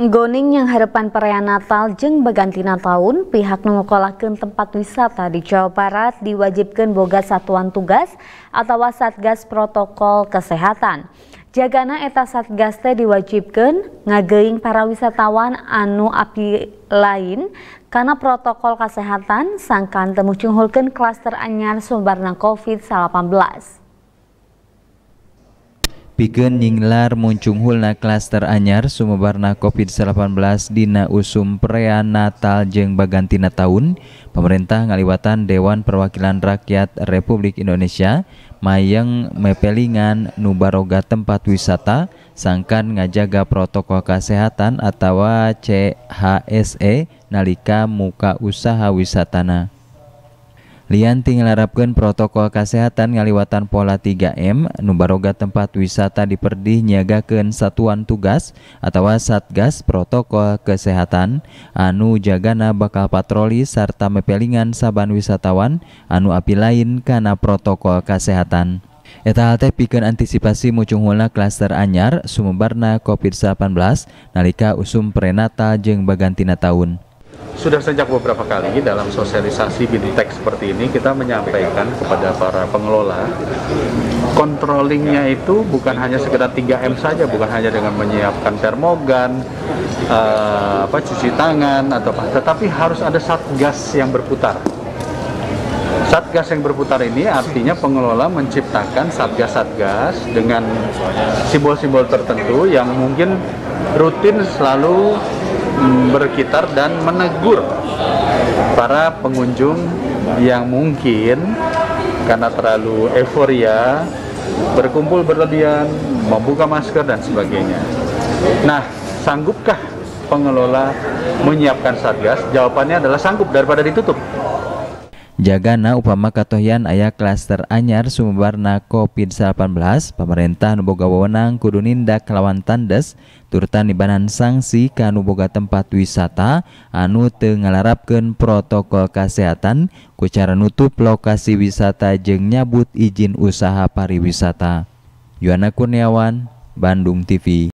Goning yang harapan perayaan Natal jeng bagantina tahun, pihak nungokolakan tempat wisata di Jawa Barat diwajibkan boga satuan tugas atau satgas protokol kesehatan. Jagana eta satgas teh diwajibkan ngageing para wisatawan anu api lain karena protokol kesehatan sangkan temu cunghulkan klaster anyar sumbarna COVID-19 pikeun nyinglar muncunghulna klaster anyar sumebarna COVID-19 dina usum prea Natal jeung bagantina tahun pemerintah ngaliwatan Dewan Perwakilan Rakyat Republik Indonesia mayang mepelingan nubaroga tempat wisata sangkan ngajaga protokol kesehatan atau CHSE nalika muka usaha wisatana. Lianti ngelarapkan protokol kesehatan ngaliwatan pola 3M, nubaroga tempat wisata diperdih nyagakan satuan tugas atau satgas protokol kesehatan, anu jagana bakal patroli serta mepelingan saban wisatawan, anu api lain karena protokol kesehatan. Eta halte pikeun antisipasi mucunghulna klaster anyar sumebarna COVID-19 nalika usum prenata jeung bagantina tahun sudah sejak beberapa kali dalam sosialisasi bintek seperti ini kita menyampaikan kepada para pengelola controllingnya itu bukan hanya sekedar 3M saja, bukan hanya dengan menyiapkan termogan, uh, apa cuci tangan atau apa, tetapi harus ada satgas yang berputar. Satgas yang berputar ini artinya pengelola menciptakan satgas-satgas dengan simbol-simbol tertentu yang mungkin rutin selalu berkitar dan menegur para pengunjung yang mungkin karena terlalu euforia berkumpul berlebihan, membuka masker dan sebagainya. Nah, sanggupkah pengelola menyiapkan satgas? Jawabannya adalah sanggup daripada ditutup. Jagana upama Katohian ayah klaster anyar sumbarna COVID-19, pemerintah nuboga wewenang kudu nindak lawan tandes, turutan nibanan sanksi ka tempat wisata anu teu protokol kesehatan kucara nutup lokasi wisata jeng nyabut izin usaha pariwisata. Yuana Kurniawan, Bandung TV